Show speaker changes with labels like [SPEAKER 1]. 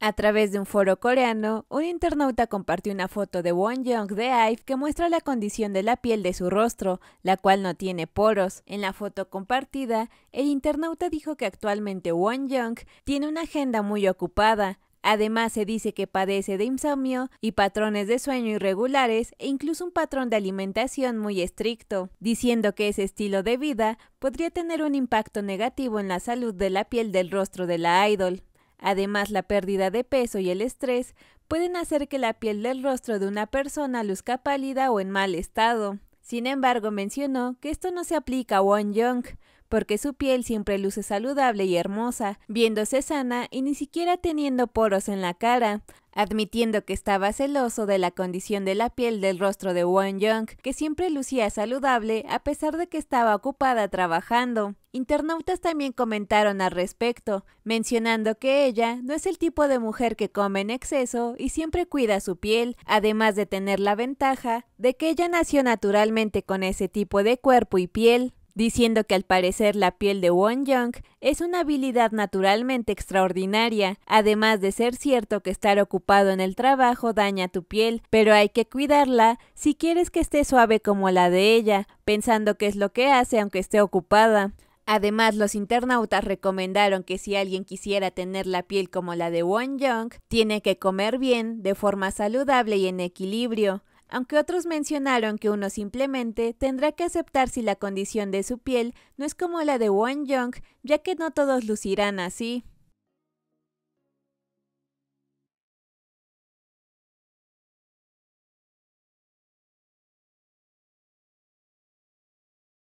[SPEAKER 1] A través de un foro coreano, un internauta compartió una foto de Won Young de IVE que muestra la condición de la piel de su rostro, la cual no tiene poros. En la foto compartida, el internauta dijo que actualmente Won Young tiene una agenda muy ocupada, Además, se dice que padece de insomnio y patrones de sueño irregulares e incluso un patrón de alimentación muy estricto, diciendo que ese estilo de vida podría tener un impacto negativo en la salud de la piel del rostro de la idol. Además, la pérdida de peso y el estrés pueden hacer que la piel del rostro de una persona luzca pálida o en mal estado. Sin embargo, mencionó que esto no se aplica a Won Young, porque su piel siempre luce saludable y hermosa, viéndose sana y ni siquiera teniendo poros en la cara, admitiendo que estaba celoso de la condición de la piel del rostro de Won Young, que siempre lucía saludable a pesar de que estaba ocupada trabajando. Internautas también comentaron al respecto, mencionando que ella no es el tipo de mujer que come en exceso y siempre cuida su piel, además de tener la ventaja de que ella nació naturalmente con ese tipo de cuerpo y piel diciendo que al parecer la piel de Won Young es una habilidad naturalmente extraordinaria, además de ser cierto que estar ocupado en el trabajo daña tu piel, pero hay que cuidarla si quieres que esté suave como la de ella, pensando que es lo que hace aunque esté ocupada. Además, los internautas recomendaron que si alguien quisiera tener la piel como la de Won Young, tiene que comer bien, de forma saludable y en equilibrio aunque otros mencionaron que uno simplemente tendrá que aceptar si la condición de su piel no es como la de Won Young, ya que no todos lucirán así.